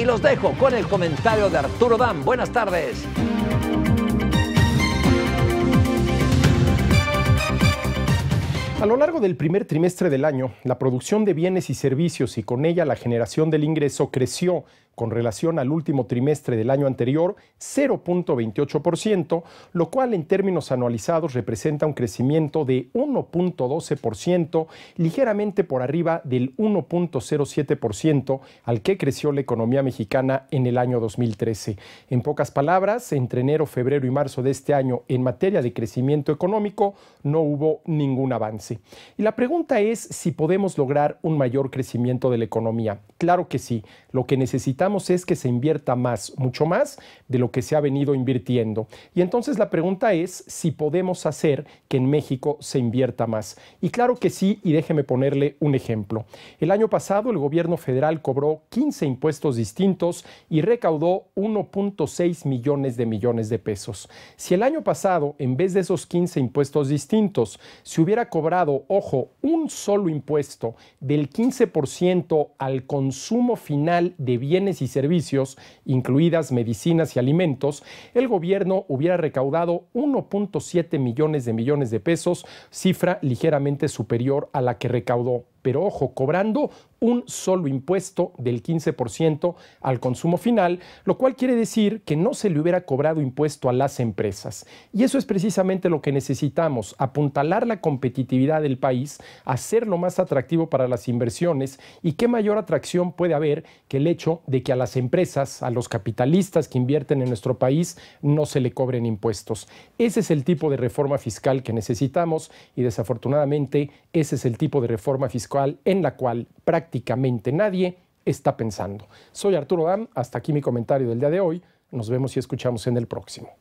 Y los dejo con el comentario de Arturo Dan. Buenas tardes. A lo largo del primer trimestre del año, la producción de bienes y servicios y con ella la generación del ingreso creció con relación al último trimestre del año anterior, 0.28%, lo cual en términos anualizados representa un crecimiento de 1.12%, ligeramente por arriba del 1.07% al que creció la economía mexicana en el año 2013. En pocas palabras, entre enero, febrero y marzo de este año en materia de crecimiento económico no hubo ningún avance. Y la pregunta es si podemos lograr un mayor crecimiento de la economía. Claro que sí, lo que es que se invierta más, mucho más de lo que se ha venido invirtiendo. Y entonces la pregunta es si podemos hacer que en México se invierta más. Y claro que sí, y déjeme ponerle un ejemplo. El año pasado el gobierno federal cobró 15 impuestos distintos y recaudó 1.6 millones de millones de pesos. Si el año pasado, en vez de esos 15 impuestos distintos, se hubiera cobrado, ojo, un solo impuesto del 15% al consumo final de bienes y servicios, incluidas medicinas y alimentos, el gobierno hubiera recaudado 1.7 millones de millones de pesos, cifra ligeramente superior a la que recaudó pero ojo, cobrando un solo impuesto del 15% al consumo final, lo cual quiere decir que no se le hubiera cobrado impuesto a las empresas. Y eso es precisamente lo que necesitamos, apuntalar la competitividad del país, hacerlo más atractivo para las inversiones y qué mayor atracción puede haber que el hecho de que a las empresas, a los capitalistas que invierten en nuestro país, no se le cobren impuestos. Ese es el tipo de reforma fiscal que necesitamos y desafortunadamente ese es el tipo de reforma fiscal en la cual prácticamente nadie está pensando. Soy Arturo Dam, hasta aquí mi comentario del día de hoy. Nos vemos y escuchamos en el próximo.